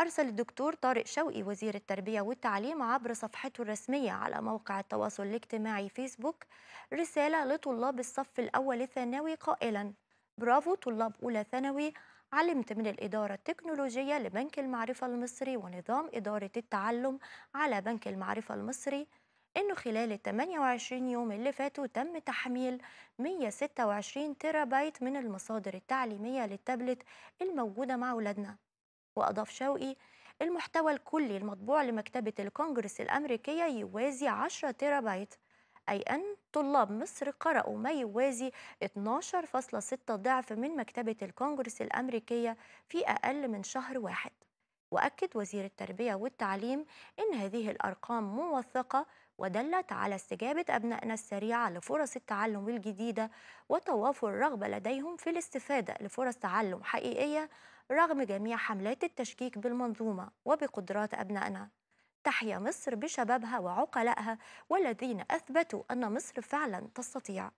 أرسل الدكتور طارق شوقي وزير التربية والتعليم عبر صفحته الرسمية على موقع التواصل الاجتماعي فيسبوك رسالة لطلاب الصف الأول الثانوي قائلا برافو طلاب أولى ثانوي علمت من الإدارة التكنولوجية لبنك المعرفة المصري ونظام إدارة التعلم على بنك المعرفة المصري إنه خلال ال 28 يوم اللي فاتوا تم تحميل 126 تيرابايت من المصادر التعليمية للتابلت الموجودة مع أولادنا وأضاف شوقي المحتوى الكلي المطبوع لمكتبة الكونجرس الأمريكية يوازي 10 تيرابايت أي أن طلاب مصر قرأوا ما يوازي 12.6 ضعف من مكتبة الكونجرس الأمريكية في أقل من شهر واحد وأكد وزير التربية والتعليم إن هذه الأرقام موثقة ودلت على استجابة أبنائنا السريعة لفرص التعلم الجديدة وتوافر رغبة لديهم في الاستفادة لفرص تعلم حقيقية رغم جميع حملات التشكيك بالمنظومة وبقدرات أبنائنا تحيا مصر بشبابها وعقلائها والذين أثبتوا أن مصر فعلا تستطيع